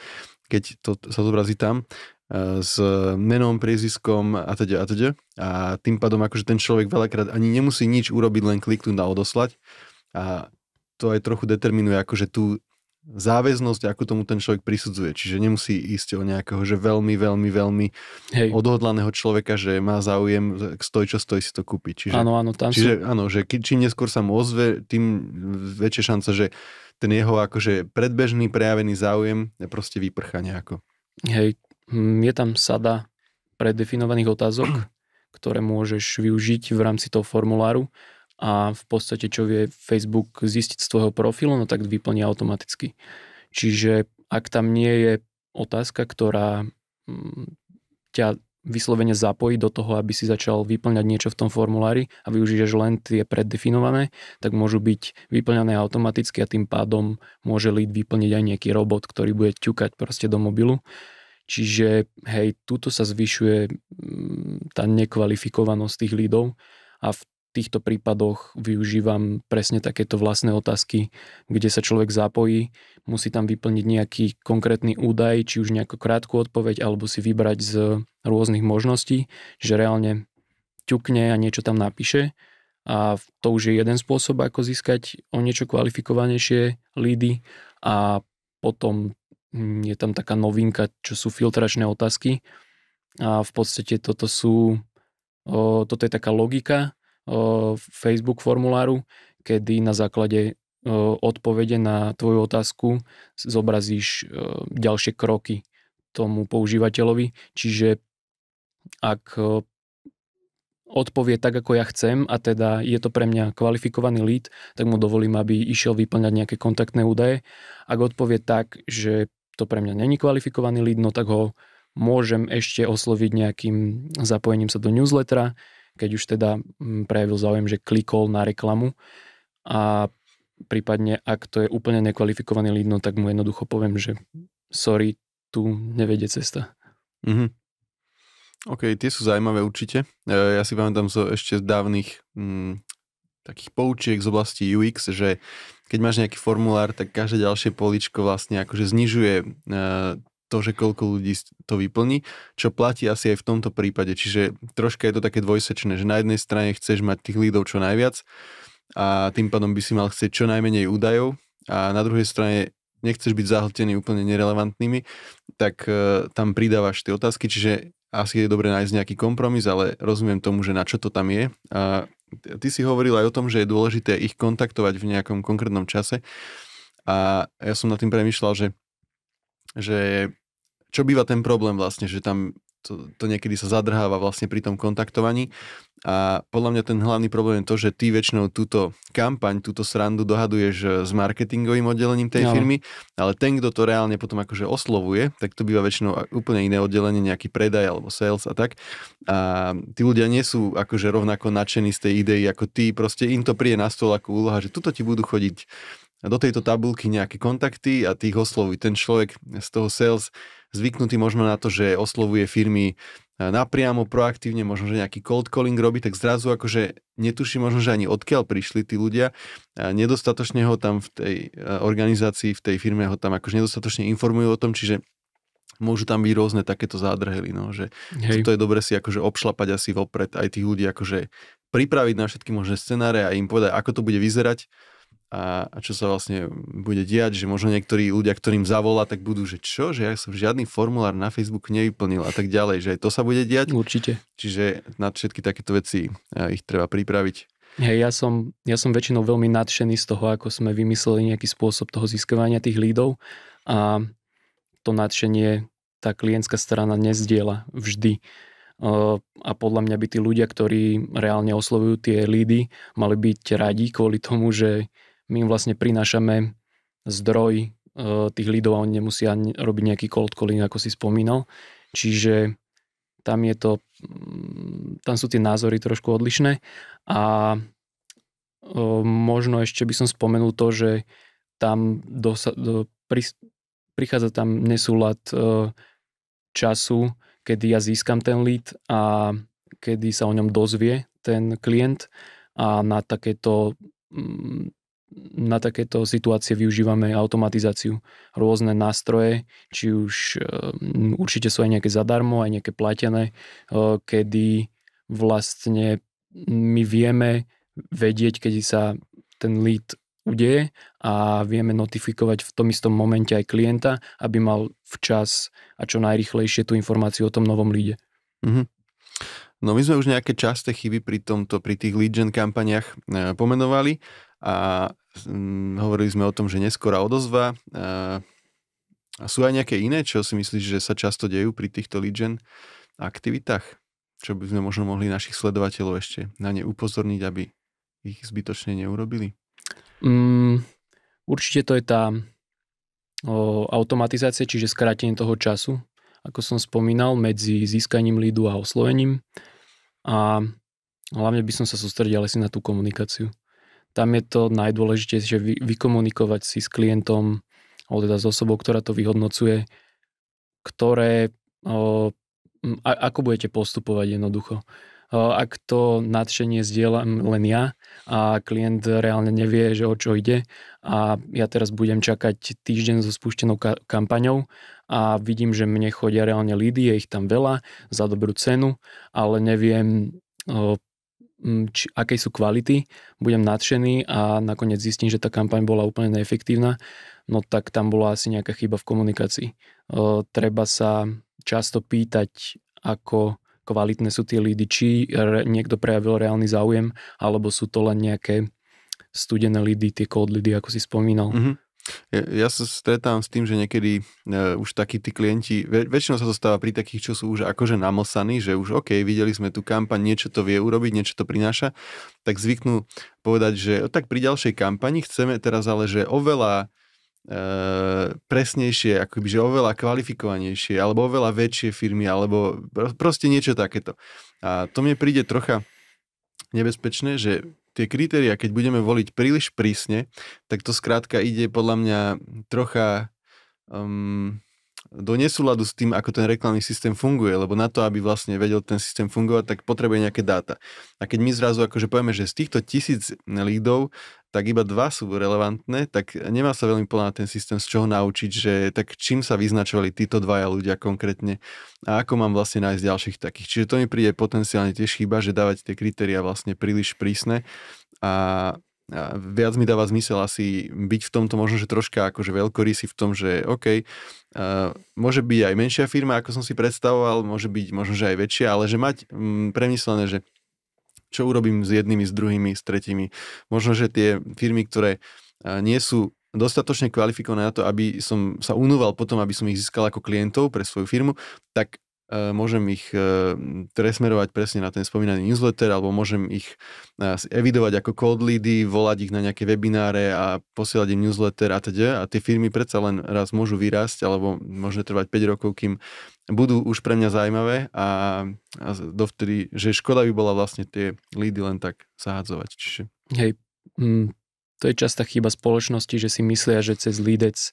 keď to sa zobrazí tam e, s menom, priezviskom a teda a teda. A tým pádom akože ten človek veľakrát ani nemusí nič urobiť, len kliknúť a odoslať. A to aj trochu determinuje akože tú záväznosť, ako tomu ten človek prisudzuje. Čiže nemusí ísť o nejakého, že veľmi, veľmi, veľmi Hej. odhodlaného človeka, že má záujem, stoj čo stoj si to kúpiť. Čiže, áno, áno, tam čiže, sú... áno, že čím neskôr sa mu ozve, tým väčšia šanca, že ten jeho akože predbežný prejavený záujem proste vyprcha nejako. Hej, hm, je tam sada predefinovaných otázok, ktoré môžeš využiť v rámci toho formuláru a v podstate čo vie Facebook zistiť z tvojho profilu, no tak vyplní automaticky. Čiže ak tam nie je otázka, ktorá hm, ťa vyslovene zapojiť do toho, aby si začal vyplňať niečo v tom formulári a využiješ len tie preddefinované, tak môžu byť vyplňané automaticky a tým pádom môže lead vyplniť aj nejaký robot, ktorý bude ťukať proste do mobilu. Čiže hej, tuto sa zvyšuje mm, tá nekvalifikovanosť tých lídov a v týchto prípadoch využívam presne takéto vlastné otázky, kde sa človek zapojí, musí tam vyplniť nejaký konkrétny údaj, či už nejakú krátku odpoveď, alebo si vybrať z rôznych možností, že reálne ťukne a niečo tam napíše. A to už je jeden spôsob, ako získať o niečo kvalifikovanejšie lídy. A potom je tam taká novinka, čo sú filtračné otázky. A v podstate toto sú, o, toto je taká logika, Facebook formuláru, kedy na základe odpovede na tvoju otázku zobrazíš ďalšie kroky tomu používateľovi. Čiže ak odpovie tak, ako ja chcem a teda je to pre mňa kvalifikovaný lead, tak mu dovolím, aby išiel vyplňať nejaké kontaktné údaje. Ak odpovie tak, že to pre mňa není kvalifikovaný lead, no tak ho môžem ešte osloviť nejakým zapojením sa do newslettera, keď už teda mm, prejavil záujem, že klikol na reklamu a prípadne ak to je úplne nekvalifikovaný lead, no tak mu jednoducho poviem, že sorry, tu nevede cesta. Mm-hmm. OK, tie sú zaujímavé určite. E, ja si pamätám zo ešte z dávnych m, mm, takých poučiek z oblasti UX, že keď máš nejaký formulár, tak každé ďalšie poličko vlastne akože znižuje e, to, že koľko ľudí to vyplní, čo platí asi aj v tomto prípade. Čiže troška je to také dvojsečné, že na jednej strane chceš mať tých lídov čo najviac a tým pádom by si mal chcieť čo najmenej údajov a na druhej strane nechceš byť zahltený úplne nerelevantnými, tak e, tam pridávaš tie otázky, čiže asi je dobre nájsť nejaký kompromis, ale rozumiem tomu, že na čo to tam je. A ty si hovoril aj o tom, že je dôležité ich kontaktovať v nejakom konkrétnom čase a ja som nad tým premyšľal, že, že čo býva ten problém vlastne, že tam to, to niekedy sa zadrháva vlastne pri tom kontaktovaní. A podľa mňa ten hlavný problém je to, že ty väčšinou túto kampaň, túto srandu dohaduješ e, s marketingovým oddelením tej no. firmy, ale ten, kto to reálne potom akože oslovuje, tak to býva väčšinou úplne iné oddelenie, nejaký predaj alebo sales a tak. A tí ľudia nie sú akože rovnako nadšení z tej idei ako ty, proste im to príde na stôl ako úloha, že tuto ti budú chodiť do tejto tabulky nejaké kontakty a tých oslovuj. Ten človek z toho sales zvyknutý možno na to, že oslovuje firmy e, napriamo, proaktívne, možno, že nejaký cold calling robí, tak zrazu akože netuší možno, že ani odkiaľ prišli tí ľudia. A nedostatočne ho tam v tej e, organizácii, v tej firme ho tam akože nedostatočne informujú o tom, čiže môžu tam byť rôzne takéto zádrhely, no, že Hej. to je dobre si akože obšlapať asi vopred aj tých ľudí, akože pripraviť na všetky možné scenáre a im povedať, ako to bude vyzerať, a, a čo sa vlastne bude diať, že možno niektorí ľudia, ktorým zavolá, tak budú, že čo, že ja som žiadny formulár na Facebook nevyplnil a tak ďalej, že aj to sa bude diať. Určite. Čiže na všetky takéto veci e, ich treba pripraviť. Hej, ja som, ja som väčšinou veľmi nadšený z toho, ako sme vymysleli nejaký spôsob toho získavania tých lídov a to nadšenie tá klientská strana nezdiela vždy e, a podľa mňa by tí ľudia, ktorí reálne oslovujú tie lídy, mali byť radi kvôli tomu, že my im vlastne prinášame zdroj e, tých lídov a oni nemusia robiť nejaký cold calling, ako si spomínal. Čiže tam je to, mm, tam sú tie názory trošku odlišné a e, možno ešte by som spomenul to, že tam dosa, do, pri, prichádza tam nesúlad e, času, kedy ja získam ten lead a kedy sa o ňom dozvie ten klient a na takéto mm, na takéto situácie využívame automatizáciu. Rôzne nástroje, či už ehm, určite sú aj nejaké zadarmo, aj nejaké platené, ehm, kedy vlastne my vieme vedieť, keď sa ten lead udeje a vieme notifikovať v tom istom momente aj klienta, aby mal včas a čo najrychlejšie tú informáciu o tom novom líde. Mm-hmm. No my sme už nejaké časté chyby pri tomto, pri tých lead gen kampaniach eh, pomenovali a hm, hovorili sme o tom, že neskora odozva. A, a sú aj nejaké iné, čo si myslíš, že sa často dejú pri týchto lead gen aktivitách? Čo by sme možno mohli našich sledovateľov ešte na ne upozorniť, aby ich zbytočne neurobili? Mm, určite to je tá o, automatizácia, čiže skrátenie toho času, ako som spomínal, medzi získaním lídu a oslovením. A hlavne by som sa sústredil asi na tú komunikáciu tam je to najdôležitejšie, že vy, vykomunikovať si s klientom, alebo teda s osobou, ktorá to vyhodnocuje, ktoré, o, a, ako budete postupovať jednoducho. O, ak to nadšenie zdieľam len ja a klient reálne nevie, že o čo ide a ja teraz budem čakať týždeň so spúštenou ka- kampaňou a vidím, že mne chodia reálne lídy, je ich tam veľa za dobrú cenu, ale neviem o, Mm, či, akej sú kvality, budem nadšený a nakoniec zistím, že tá kampaň bola úplne neefektívna, no tak tam bola asi nejaká chyba v komunikácii. E, treba sa často pýtať, ako kvalitné sú tie lídy, či re, niekto prejavil reálny záujem, alebo sú to len nejaké studené lídy, tie cold lídy, ako si spomínal. Mm-hmm ja, ja sa stretám s tým, že niekedy e, už takí tí klienti, väč- väčšinou sa to stáva pri takých, čo sú už akože namosaní, že už OK, videli sme tú kampaň, niečo to vie urobiť, niečo to prináša, tak zvyknú povedať, že tak pri ďalšej kampani chceme teraz ale, že oveľa e, presnejšie, akoby, že oveľa kvalifikovanejšie, alebo oveľa väčšie firmy, alebo proste niečo takéto. A to mne príde trocha nebezpečné, že tie kritéria, keď budeme voliť príliš prísne, tak to skrátka ide podľa mňa trocha um, do nesúladu s tým, ako ten reklamný systém funguje, lebo na to, aby vlastne vedel ten systém fungovať, tak potrebuje nejaké dáta. A keď my zrazu akože povieme, že z týchto tisíc lídov tak iba dva sú relevantné, tak nemá sa veľmi plná ten systém z čoho naučiť, že tak čím sa vyznačovali títo dvaja ľudia konkrétne a ako mám vlastne nájsť ďalších takých. Čiže to mi príde potenciálne tiež chyba, že dávať tie kritéria vlastne príliš prísne a viac mi dáva zmysel asi byť v tomto možno, že troška akože veľkorysý v tom, že OK, uh, môže byť aj menšia firma, ako som si predstavoval, môže byť možno, že aj väčšia, ale že mať um, premyslené, že čo urobím s jednými, s druhými, s tretimi. Možno, že tie firmy, ktoré uh, nie sú dostatočne kvalifikované na to, aby som sa unúval potom, aby som ich získal ako klientov pre svoju firmu, tak Eh, môžem ich presmerovať eh, presne na ten spomínaný newsletter alebo môžem ich eh, evidovať ako cold leady, volať ich na nejaké webináre a posielať im newsletter a teda. A tie firmy predsa len raz môžu vyrásť alebo môže trvať 5 rokov, kým budú už pre mňa zaujímavé a, a dovtedy, že škoda by bola vlastne tie lídy len tak zahádzovať. Čiže... Hej, mm, to je častá chyba spoločnosti, že si myslia, že cez lídec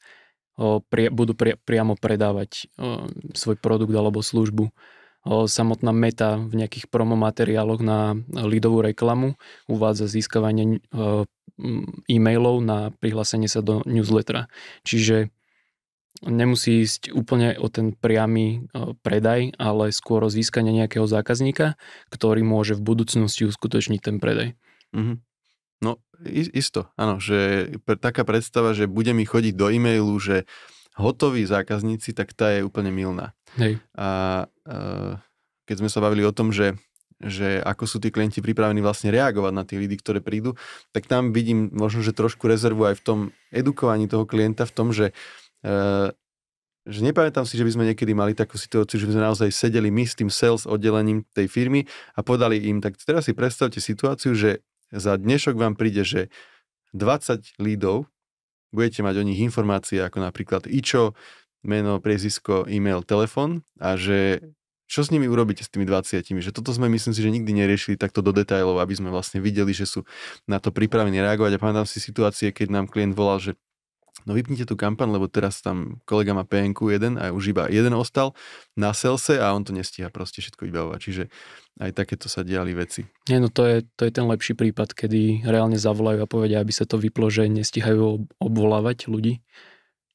pri, budú pri, priamo predávať o, svoj produkt alebo službu. O, samotná meta v nejakých promomateriáloch na lidovú reklamu uvádza získavanie o, e-mailov na prihlásenie sa do newslettera. Čiže nemusí ísť úplne o ten priamy predaj, ale skôr o získanie nejakého zákazníka, ktorý môže v budúcnosti uskutočniť ten predaj. Mm-hmm. No isto, áno, že taká predstava, že bude mi chodiť do e-mailu, že hotoví zákazníci, tak tá je úplne milná. Hej. A, a keď sme sa bavili o tom, že že ako sú tí klienti pripravení vlastne reagovať na tie lídy, ktoré prídu, tak tam vidím možno, že trošku rezervu aj v tom edukovaní toho klienta, v tom, že, e, že nepamätám si, že by sme niekedy mali takú situáciu, že by sme naozaj sedeli my s tým sales oddelením tej firmy a podali im, tak teraz si predstavte situáciu, že za dnešok vám príde, že 20 lídov, budete mať o nich informácie ako napríklad ičo, meno, priezisko, e-mail, telefon a že mhm. čo s nimi urobíte s tými 20? Že toto sme myslím si, že nikdy neriešili takto do detailov, aby sme vlastne videli, že sú na to pripravení reagovať. A pamätám si situácie, keď nám klient volal, že no vypnite tú kampan, lebo teraz tam kolega má PNK jeden a už iba jeden ostal na selse a on to nestíha proste všetko vybavovať. Čiže aj takéto sa diali veci. Nie, no to je, to je ten lepší prípad, kedy reálne zavolajú a povedia, aby sa to vyplo, že nestíhajú obvolávať ľudí.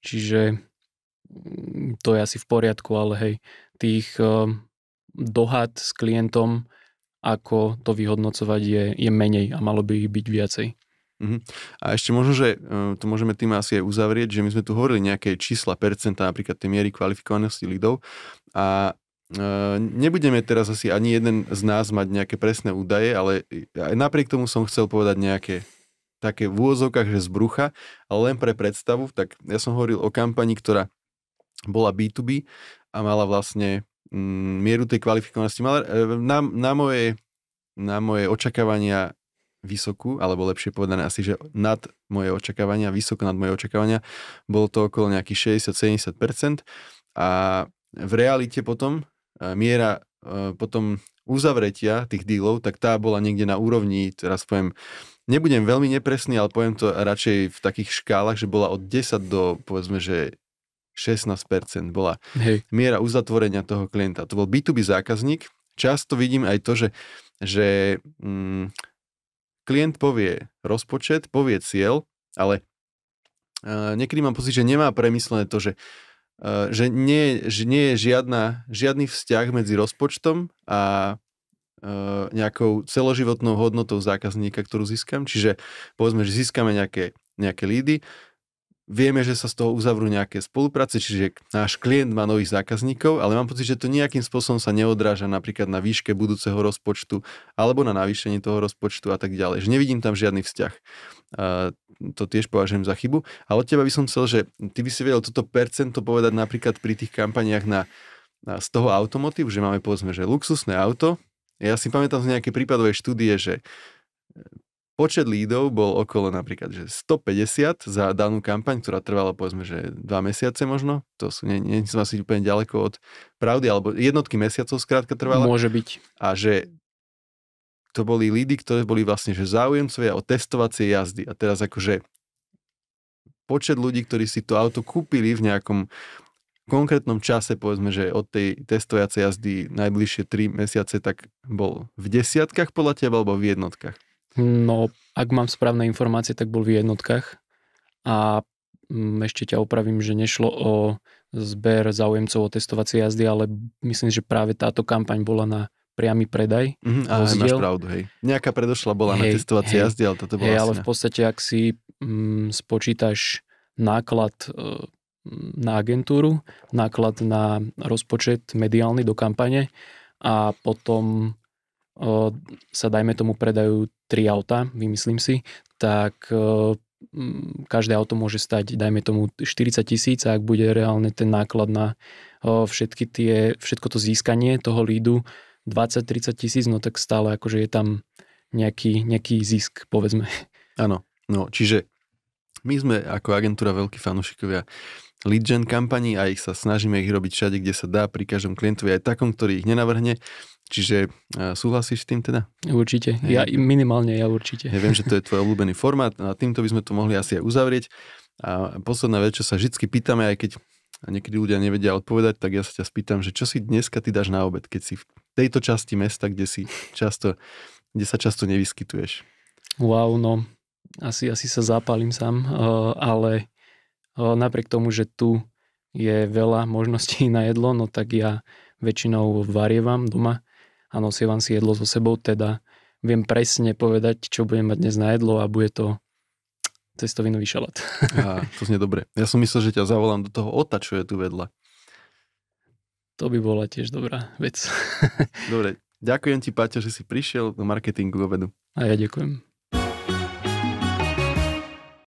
Čiže mm, to je asi v poriadku, ale hej, tých eh, dohad s klientom, ako to vyhodnocovať je, je menej a malo by ich byť viacej. Uh-huh. A ešte možno, že uh, to môžeme tým asi aj uzavrieť, že my sme tu hovorili nejaké čísla, percenta, napríklad tej miery kvalifikovanosti lídov a e, nebudeme teraz asi ani jeden z nás mať nejaké presné údaje, ale aj napriek tomu som chcel povedať nejaké také v úvozovkách, že z brucha, ale len pre predstavu, tak ja som hovoril o kampani, ktorá bola B2B a mala vlastne mm, mieru tej kvalifikovanosti. Mala, e, na, na, moje, na moje očakávania vysokú, alebo lepšie povedané asi, že nad moje očakávania, vysoko nad moje očakávania, bolo to okolo nejakých 60-70% a v realite potom e, miera e, potom uzavretia tých dílov, tak tá bola niekde na úrovni, teraz poviem, nebudem veľmi nepresný, ale poviem to radšej v takých škálach, že bola od 10 do povedzme, že 16% bola Hej. miera uzatvorenia toho klienta. To bol B2B zákazník. Často vidím aj to, že, že mm, klient povie rozpočet, povie cieľ, ale e, niekedy mám pocit, že nemá premyslené to, že, e, že, nie, že nie je žiadna, žiadny vzťah medzi rozpočtom a e, nejakou celoživotnou hodnotou zákazníka, ktorú získam. Čiže povedzme, že získame nejaké, nejaké lídy, vieme, že sa z toho uzavrú nejaké spolupráce, čiže náš klient má nových zákazníkov, ale mám pocit, že to nejakým spôsobom sa neodráža napríklad na výške budúceho rozpočtu alebo na navýšenie toho rozpočtu a tak ďalej. Že nevidím tam žiadny vzťah. A to tiež považujem za chybu. A od teba by som chcel, že ty by si vedel toto percento povedať napríklad pri tých kampaniách na, na z toho automotív, že máme povedzme, že luxusné auto. Ja si pamätám z nejaké prípadovej štúdie, že Počet lídov bol okolo napríklad že 150 za danú kampaň, ktorá trvala povedzme, že dva mesiace možno. To sú, nie, nie som asi úplne ďaleko od pravdy, alebo jednotky mesiacov skrátka trvala. Môže byť. A že to boli lídy, ktoré boli vlastne že záujemcovia o testovacie jazdy. A teraz akože počet ľudí, ktorí si to auto kúpili v nejakom konkrétnom čase, povedzme, že od tej testovacej jazdy najbližšie 3 mesiace, tak bol v desiatkách podľa teba alebo v jednotkách? No, ak mám správne informácie, tak bol v jednotkách a mm, ešte ťa opravím, že nešlo o zber záujemcov o testovacie jazdy, ale myslím, že práve táto kampaň bola na priamy predaj. Mm-hmm, a máš pravdu, hej. Nejaká predošla bola hej, na testovacie hej, jazdy, ale toto bola hej, ale v podstate, ak si mm, spočítaš náklad e, na agentúru, náklad na rozpočet mediálny do kampane a potom sa dajme tomu predajú tri auta, vymyslím si, tak každé auto môže stať, dajme tomu 40 tisíc, ak bude reálne ten náklad na všetky tie, všetko to získanie toho lídu 20-30 tisíc, no tak stále akože je tam nejaký, nejaký zisk, povedzme. Áno, no čiže my sme ako agentúra veľkí fanúšikovia lead gen kampaní a ich sa snažíme ich robiť všade, kde sa dá, pri každom klientovi aj takom, ktorý ich nenavrhne Čiže e, súhlasíš s tým teda? Určite, ja, minimálne ja určite. Ja viem, že to je tvoj obľúbený formát no a týmto by sme to mohli asi aj uzavrieť. A posledná vec, čo sa vždy pýtame, aj keď niekedy ľudia nevedia odpovedať, tak ja sa ťa spýtam, že čo si dneska ty dáš na obed, keď si v tejto časti mesta, kde, si často, kde sa často nevyskytuješ? Wow, no asi, asi sa zapálim sám, e, ale e, napriek tomu, že tu je veľa možností na jedlo, no tak ja väčšinou varievam doma a nosím vám si jedlo so sebou, teda viem presne povedať, čo budem mať dnes na jedlo a bude to cestovinový šalát. Á, to znie dobre. Ja som myslel, že ťa zavolám do toho ota, čo je tu vedľa. To by bola tiež dobrá vec. Dobre, ďakujem ti, Paťo, že si prišiel do marketingu vedu. A ja ďakujem.